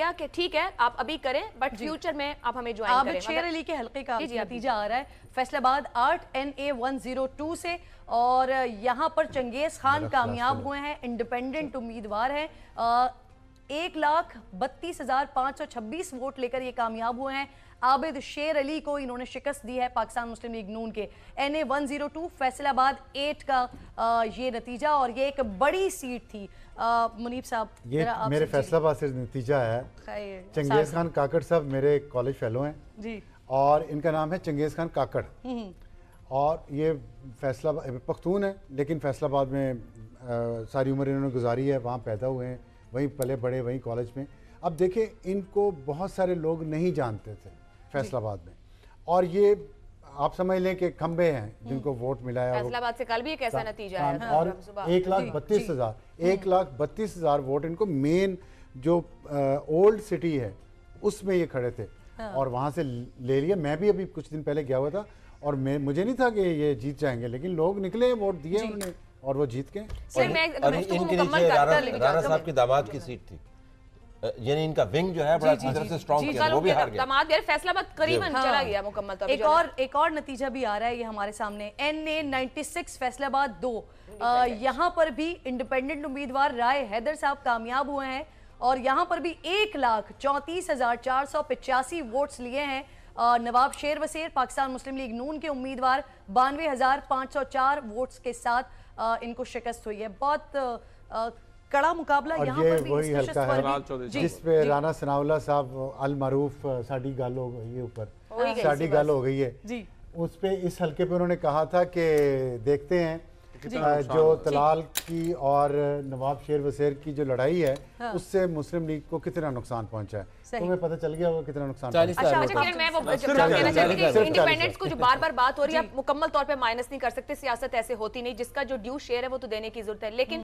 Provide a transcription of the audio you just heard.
गया कि ठीक है आप अभी करें बट फ्यूचर में आप हमें ज्वाइन करें शेर मतलब अली के हल्के का नतीजा आ रहा है फैसलाबाद आठ N A one zero two से और यहाँ पर चंगेज खान कामयाब हुए हैं इंडिपेंडेंट उम्मीदवार हैं एक लाख बत्तीस हजार पांच सौ छब्बीस वोट लेकर ये कामयाब हुए हैं आबिद शेर अली को इन्होंने शिकस्त दी है पाकिस्तान मुस्लिम लीग नून के N A one zero two Faisalabad eight का आ, ये नतीजा और ये एक बड़ी सीट थी आ, मुनीब साहब ये मेरे फैसलाबाद से नतीजा है चंगेज खान काकड़ साहब मेरे कॉलेज फेलो हैं जी और इनका नाम है चंगेज खान काकड़ हम्म, हम्म। और ये फैसला पख्तून है लेकिन फैसलाबाद में आ, सारी उम्र इन्होंने गुजारी है वहाँ पैदा हुए हैं वहीं पले बड़े वहीं कॉलेज में अब देखें इनको बहुत सारे लोग नहीं जानते थे फैसलाबाद में और ये आप समझ लें कि खंबे हैं जिनको हम्म। वोट मिलाया फैसलाबाद से कल भी एक ऐसा नतीजा आया था और एक लाख बत्तीस हजार हम्म। एक लाख बत्तीस हजार वोट इनको मेन जो ओल्ड सिटी है उसमें ये खड़े थे हाँ। और वहाँ से ले लिया मैं भी अभी कुछ दिन पहले गया हुआ था और मैं मुझे नहीं था कि ये जीत जाएंगे लेकिन लोग निकले वोट दिए उन्होंने और वो जीत गए तो साहब की दामाद की सीट थी यानी इनका विंग जो है बड़ा अच्छी तरह से स्ट्रांग किया वो भी हार गया तमाद यार फैसला बात करीबन हाँ। चला गया मुकम्मल तौर एक और एक और नतीजा भी आ रहा है ये हमारे सामने N A ninety six Faisalabad दो यहाँ पर भी इंडिपेंडेंट उम्मीदवार राय हैदर साहब कामयाब हुए हैं और यहाँ पर भी एक लाख चौंतीस हजार चार सौ पिचासी वोट्स लिए हैं नवाब शेर वसीर पाकिस्तान मुस्लिम लीग नून के उम्मीदवार बानवे हज़ार पाँच सौ चार वोट्स के साथ आ, इनको शिकस्त हुई है बहुत आ, कड़ा मुकाबला यहाँ पर भी वही हल्का है जिस पे राणा सनावला साहब अल मरूफ साड़ी गाल हो गई है ऊपर साड़ी गाल हो गई है उस पे इस हल्के पे उन्होंने कहा था कि देखते हैं जो तलाल की और नवाब शेर वसेर की जो लड़ाई है हाँ। उससे मुस्लिम लीग को कितना नुकसान पहुंचा है तो तुम्हें पता चल गया होगा कितना नुकसान इंडिपेंडेंस अच्छा, अच्छा, को जो बार बार बात हो रही है मुकम्मल तौर पर माइनस नहीं कर सकते सियासत ऐसे होती नहीं जिसका जो ड्यू शेयर है वो तो देने की जरूरत है लेकिन